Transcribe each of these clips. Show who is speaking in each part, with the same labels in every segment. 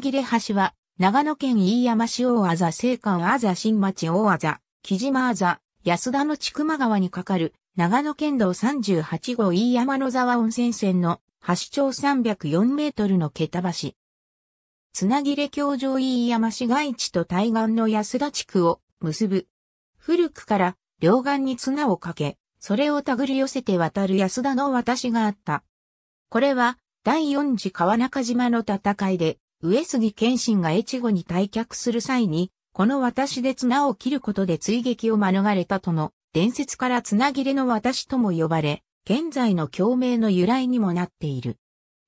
Speaker 1: 切れ橋は、長野県飯山市大あざ青函あざ新町大あざ、木島あざ、安田の千曲川に架かる、長野県道38号飯山の沢温泉線の橋長304メートルの桁橋。つなぎれ橋上飯山市街地と対岸の安田地区を結ぶ。古くから両岸に綱をかけ、それを手繰り寄せて渡る安田の渡しがあった。これは第四次川中島の戦いで上杉謙信が越後に退却する際に、この私で綱を切ることで追撃を免れたとの伝説から綱切れの私とも呼ばれ、現在の共鳴の由来にもなっている。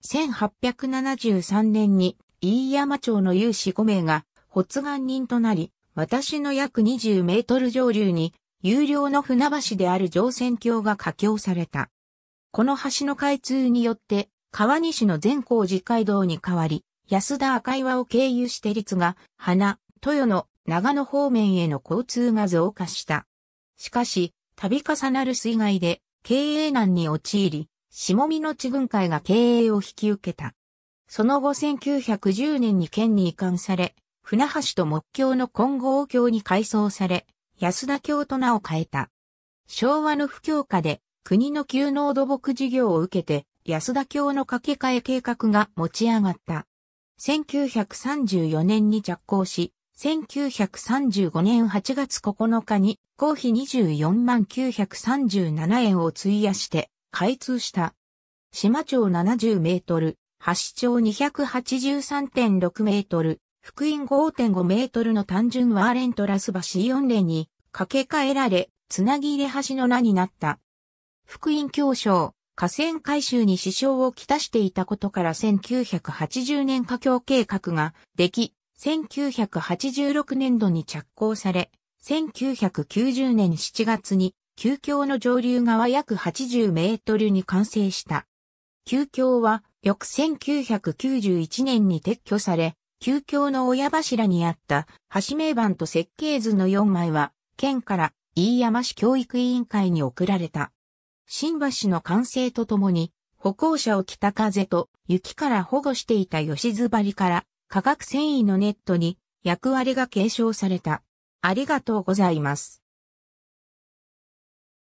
Speaker 1: 1873年に飯山町の有志5名が発願人となり、私の約20メートル上流に有料の船橋である乗船橋が架橋された。この橋の開通によって川西の善光寺街道に変わり、安田赤岩を経由して立が、花、豊野、長野方面への交通が増加した。しかし、度重なる水害で経営難に陥り、下見の地軍会が経営を引き受けた。その後1910年に県に移管され、船橋と木橋の混合橋に改装され、安田橋と名を変えた。昭和の不況下で国の旧農土木事業を受けて安田橋の架け替え計画が持ち上がった。1934年に着工し、1935年8月9日に公費24万937円を費やして開通した。島町70メートル、橋町283.6メートル、福音5.5メートルの単純ワーレントラス橋4例に架け替えられ、つなぎ入れ橋の名になった。福音教章、河川改修に支障をきたしていたことから1980年架橋計画ができ、1986年度に着工され、1990年7月に旧橋の上流側約80メートルに完成した。旧橋は翌1991年に撤去され、旧橋の親柱にあった橋名板と設計図の4枚は、県から飯山市教育委員会に送られた。新橋の完成とともに、歩行者を北風と雪から保護していた吉津張から化学繊維のネットに役割が継承された。ありがとうございます。